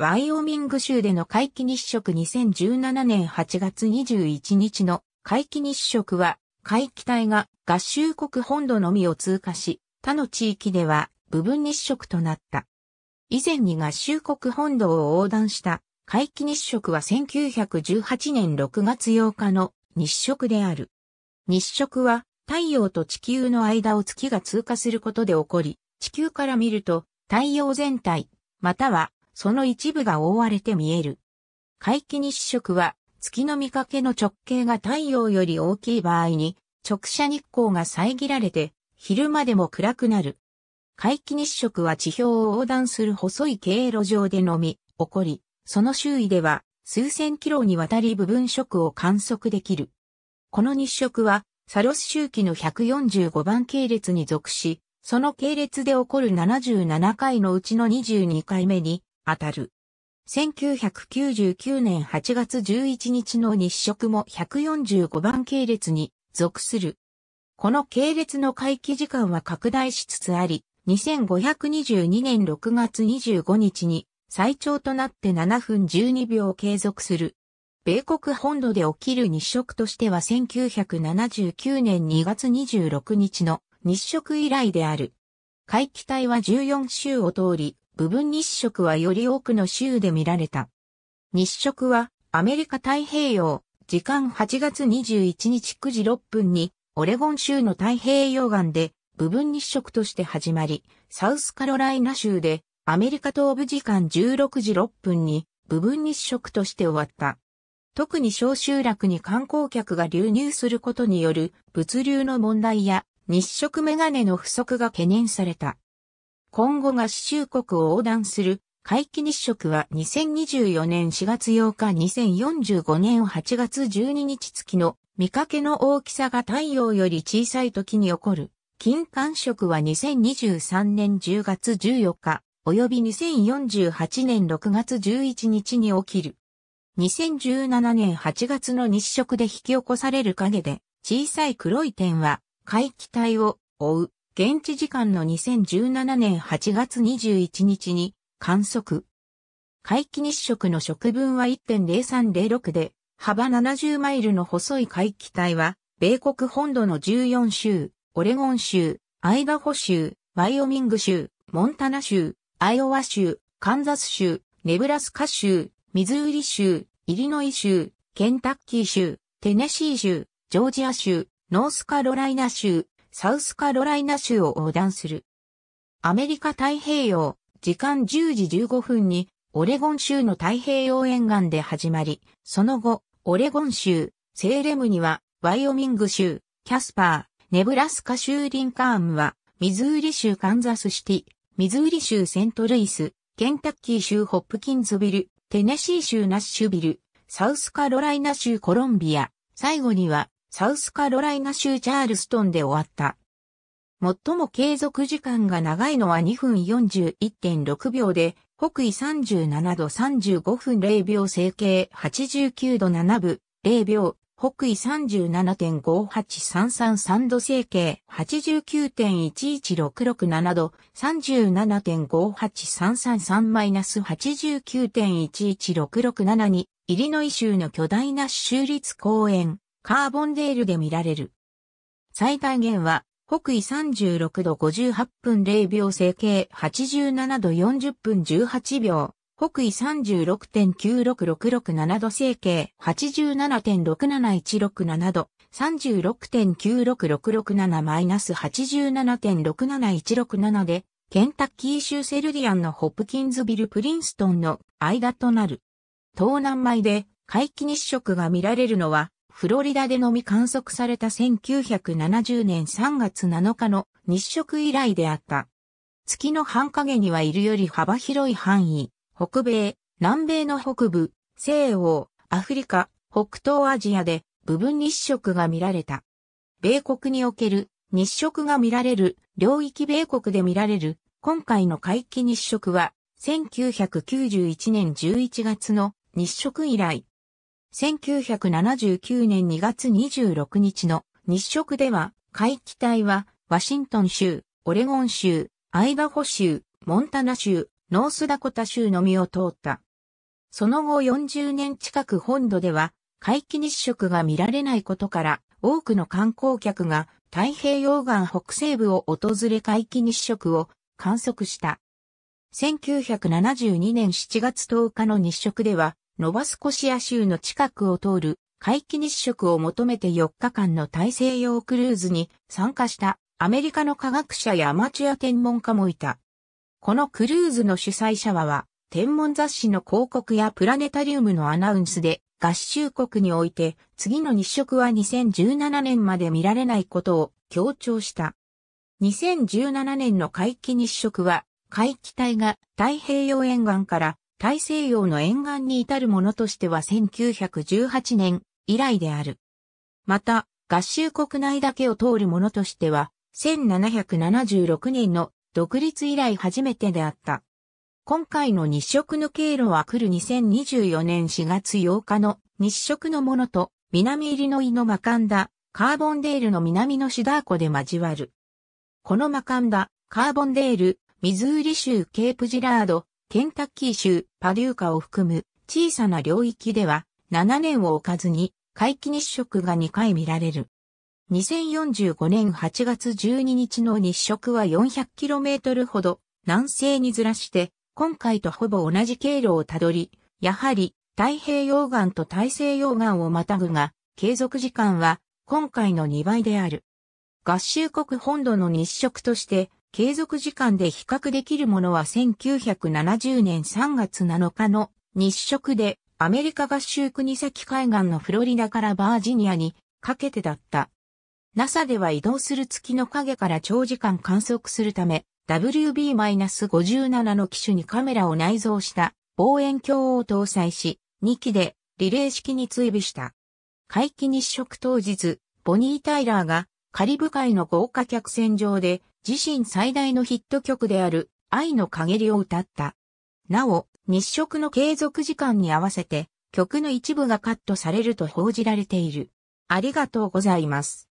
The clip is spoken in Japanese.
ワイオミング州での回帰日食2017年8月21日の回帰日食は、回帰帯が合衆国本土のみを通過し、他の地域では部分日食となった。以前に合衆国本土を横断した回帰日食は1918年6月8日の日食である。日食は太陽と地球の間を月が通過することで起こり、地球から見ると太陽全体、またはその一部が覆われて見える。皆既日食は、月の見かけの直径が太陽より大きい場合に、直射日光が遮られて、昼間でも暗くなる。皆既日食は地表を横断する細い経路上でのみ、起こり、その周囲では、数千キロにわたり部分食を観測できる。この日食は、サロス周期の145番系列に属し、その系列で起こる77回のうちの22回目に、当たる。1999年8月11日の日食も145番系列に属する。この系列の回帰時間は拡大しつつあり、2522年6月25日に最長となって7分12秒継続する。米国本土で起きる日食としては1979年2月26日の日食以来である。回帰体は14周を通り、部分日食はより多くの州で見られた。日食はアメリカ太平洋、時間8月21日9時6分にオレゴン州の太平洋岸で部分日食として始まり、サウスカロライナ州でアメリカ東部時間16時6分に部分日食として終わった。特に小集落に観光客が流入することによる物流の問題や日食メガネの不足が懸念された。今後が四周国を横断する回帰日食は2024年4月8日2045年8月12日月の見かけの大きさが太陽より小さい時に起こる。金環食は2023年10月14日及び2048年6月11日に起きる。2017年8月の日食で引き起こされる影で小さい黒い点は回帰体を追う。現地時間の2017年8月21日に観測。回帰日食の食分は1.0306で、幅70マイルの細い回帰帯は、米国本土の14州、オレゴン州、アイダホ州、ワイオミング州、モンタナ州、アイオワ州、カンザス州、ネブラスカ州、ミズーリ州、イリノイ州、ケンタッキー州、テネシー州、ジョージア州、ノースカロライナ州、サウスカロライナ州を横断する。アメリカ太平洋、時間10時15分に、オレゴン州の太平洋沿岸で始まり、その後、オレゴン州、セーレムには、ワイオミング州、キャスパー、ネブラスカ州リンカームは、ミズーリ州カンザスシティ、ミズーリ州セントルイス、ケンタッキー州ホップキンズビル、テネシー州ナッシュビル、サウスカロライナ州コロンビア、最後にはサウスカロライナ州チャールストンで終わった。最も継続時間が長いのは2分41.6秒で、北緯37度35分0秒整形89度7分0秒、北緯37.58333度整形89.11667度37.58333-89.11667にイリノイ州の巨大な州立公園カーボンデールで見られる。最大限は、北緯36度58分0秒整形87度40分18秒、北緯36.96667度整形87.67167度、36.96667-87.67167で、ケンタッキー州セルディアンのホプキンズビルプリンストンの間となる。東南米で回帰日食が見られるのはフロリダでのみ観測された1970年3月7日の日食以来であった。月の半影にはいるより幅広い範囲、北米、南米の北部、西欧、アフリカ、北東アジアで部分日食が見られた。米国における日食が見られる領域米国で見られる今回の回帰日食は1991年11月の日食以来1979年2月26日の日食では、海域体は、ワシントン州、オレゴン州、アイダホ州、モンタナ州、ノースダコタ州のみを通った。その後40年近く本土では、海域日食が見られないことから、多くの観光客が太平洋岸北西部を訪れ海域日食を観測した。1972年7月10日の日食では、ノバスコシア州の近くを通る回帰日食を求めて4日間の大西洋クルーズに参加したアメリカの科学者やアマチュア天文家もいた。このクルーズの主催者は、天文雑誌の広告やプラネタリウムのアナウンスで合衆国において次の日食は2017年まで見られないことを強調した。2017年の回帰日食は、回帰帯が太平洋沿岸から大西洋の沿岸に至るものとしては1918年以来である。また、合衆国内だけを通るものとしては、1776年の独立以来初めてであった。今回の日食の経路は来る2024年4月8日の日食のものと南入りの井のマカンダ、カーボンデールの南のシダー湖で交わる。このマカンダ、カーボンデール、ミズーリ州ケープジラード、ケンタッキー州パデューカを含む小さな領域では7年を置かずに回帰日食が2回見られる。2045年8月12日の日食は 400km ほど南西にずらして今回とほぼ同じ経路をたどり、やはり太平洋岸と大西洋岸をまたぐが継続時間は今回の2倍である。合衆国本土の日食として継続時間で比較できるものは1970年3月7日の日食でアメリカ合衆国先海岸のフロリダからバージニアにかけてだった。NASA では移動する月の影から長時間観測するため WB-57 の機種にカメラを内蔵した望遠鏡を搭載し2機でリレー式に追尾した。回帰日食当日、ボニー・タイラーがカリブ海の豪華客船上で自身最大のヒット曲である愛の陰りを歌った。なお、日食の継続時間に合わせて曲の一部がカットされると報じられている。ありがとうございます。